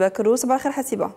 بكرو صباح الخير حسيبه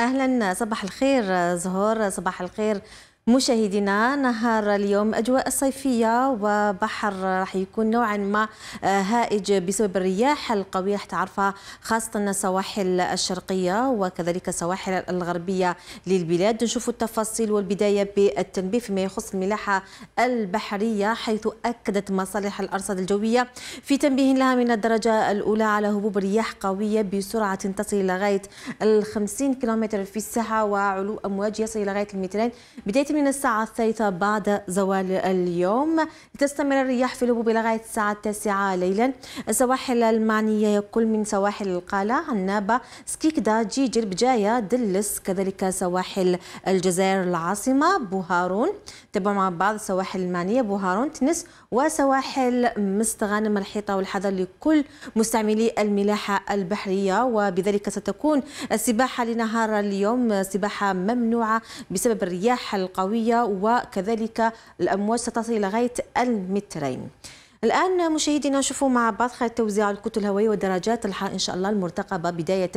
اهلا صباح الخير آه، زهور آه، صباح الخير مشاهدينا نهار اليوم أجواء صيفية وبحر راح يكون نوعا ما آه، هائج بسبب الرياح القوية تعرفها خاصة السواحل الشرقية وكذلك السواحل الغربية للبلاد نشوف التفاصيل والبداية بالتنبيه فيما يخص الملاحة البحرية حيث أكدت مصالح الأرصاد الجوية في تنبيه لها من الدرجة الأولى على هبوب رياح قوية بسرعة تصل إلى غاية ال 50 كيلومتر في الساعة وعلو أمواج يصل إلى غاية المترين بداية من الساعة الثالثة بعد زوال اليوم تستمر الرياح في الهبوب لغاية الساعة التاسعة ليلا السواحل المعنية كل من سواحل القالة عنابة سكيكدا جيجل بجاية دلس كذلك سواحل الجزائر العاصمة بوهارون تبع مع بعض السواحل المعنية بوهارون تنس وسواحل مستغانم الحيطة والحذر لكل مستعملي الملاحة البحرية وبذلك ستكون السباحة لنهار اليوم سباحة ممنوعة بسبب الرياح القوية القوية وكذلك الأمواج ستصل الى غايه المترين الآن مشاهدينا نشوفوا مع بعض خير توزيع الكتل الهوائية ودرجات الحرارة إن شاء الله المرتقبة بداية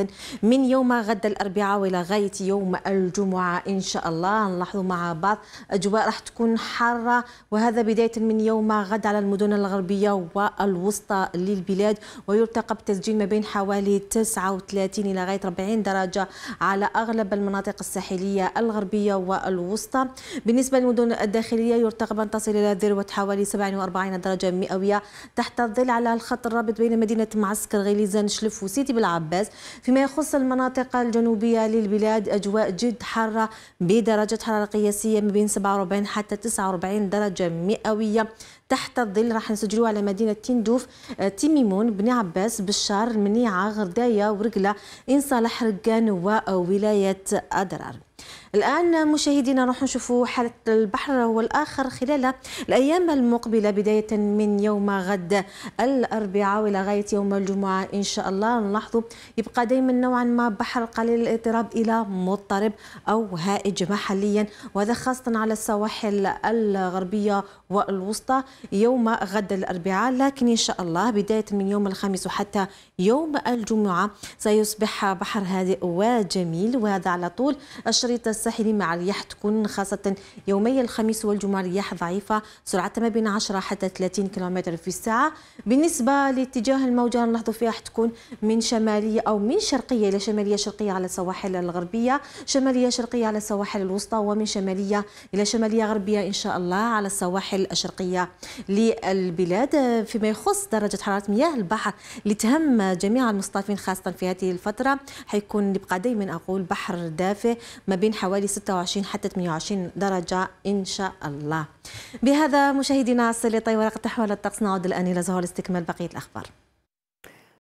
من يوم غد الأربعاء وإلى غاية يوم الجمعة إن شاء الله نلاحظوا مع بعض أجواء راح تكون حارة وهذا بداية من يوم غد على المدن الغربية والوسطى للبلاد ويرتقب تسجيل ما بين حوالي 39 إلى غاية 40 درجة على أغلب المناطق الساحلية الغربية والوسطى بالنسبة للمدن الداخلية يرتقب أن تصل إلى ذروة حوالي 47 درجة مئوية تحت الظل على الخط الرابط بين مدينة معسكر غليزان شلف وسيتي بالعباس فيما يخص المناطق الجنوبية للبلاد أجواء جد حارة بدرجة حرارة قياسية ما بين 47 حتى 49 درجة مئوية تحت الظل راح نسجلوا على مدينة تندوف آه، تيميمون بن عباس بشار منيعة غرداية ورقلة إن صالح رقان وولاية آه، أدرار الآن مشاهدينا راح نشوفوا حالة البحر والآخر خلال الأيام المقبلة بداية من يوم غد الأربعاء ولغاية يوم الجمعة إن شاء الله نلاحظوا يبقى دائما نوعا ما بحر قليل الاضطراب إلى مضطرب أو هائج محليا وهذا خاصة على السواحل الغربية والوسطى يوم غد الأربعاء لكن إن شاء الله بداية من يوم الخميس وحتى يوم الجمعة سيصبح بحر هادئ وجميل وهذا على طول الشريط الساحلي مع الرياح تكون خاصة يومي الخميس والجمعة رياح ضعيفة سرعتها ما بين 10 حتى 30 كم في الساعة بالنسبة لاتجاه الموجة نلاحظوا فيها حتكون من شمالية أو من شرقية إلى شمالية شرقية على السواحل الغربية شمالية شرقية على السواحل الوسطى ومن شمالية إلى شمالية غربية إن شاء الله على السواحل الشرقية للبلاد فيما يخص درجة حرارة مياه البحر اللي تهم جميع المصطافين خاصة في هذه الفترة حيكون نبقى دائما أقول بحر دافئ ما بين حوالي حوالي 26 حتى 28 درجة إن شاء الله بهذا مشاهدينا السليطي ورقة تحويل الطقس نعود الآن إلى زهور استكمال بقية الأخبار